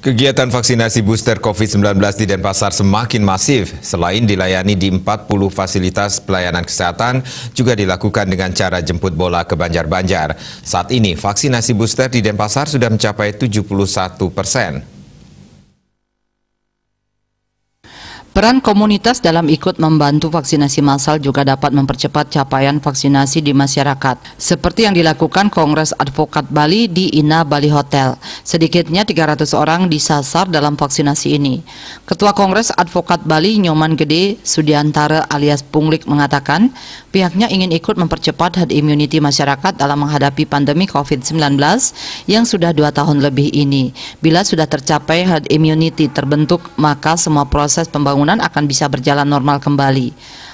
Kegiatan vaksinasi booster COVID-19 di Denpasar semakin masif. Selain dilayani di 40 fasilitas pelayanan kesehatan, juga dilakukan dengan cara jemput bola ke Banjar-Banjar. Saat ini, vaksinasi booster di Denpasar sudah mencapai 71 persen. Peran komunitas dalam ikut membantu vaksinasi massal juga dapat mempercepat capaian vaksinasi di masyarakat, seperti yang dilakukan Kongres Advokat Bali di INA Bali Hotel. Sedikitnya 300 orang disasar dalam vaksinasi ini. Ketua Kongres Advokat Bali Nyoman Gede Sudiantara alias Punglik mengatakan, pihaknya ingin ikut mempercepat herd immunity masyarakat dalam menghadapi pandemi COVID-19 yang sudah dua tahun lebih ini. Bila sudah tercapai herd immunity terbentuk, maka semua proses pembangunan pembangunan akan bisa berjalan normal kembali.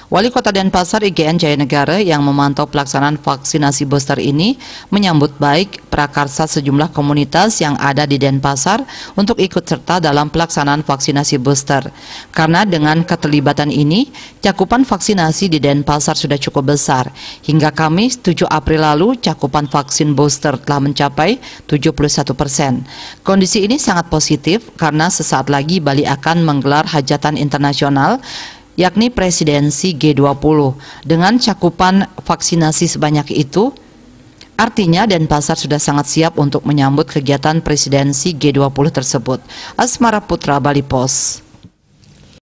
Wali Kota Denpasar IGN Jaya Negara yang memantau pelaksanaan vaksinasi booster ini menyambut baik prakarsa sejumlah komunitas yang ada di Denpasar untuk ikut serta dalam pelaksanaan vaksinasi booster. Karena dengan keterlibatan ini, cakupan vaksinasi di Denpasar sudah cukup besar. Hingga Kamis 7 April lalu, cakupan vaksin booster telah mencapai 71 persen. Kondisi ini sangat positif karena sesaat lagi Bali akan menggelar hajatan internasional yakni presidensi G20. Dengan cakupan vaksinasi sebanyak itu, Artinya Denpasar sudah sangat siap untuk menyambut kegiatan presidensi G20 tersebut. Asmara Putra Bali Pos.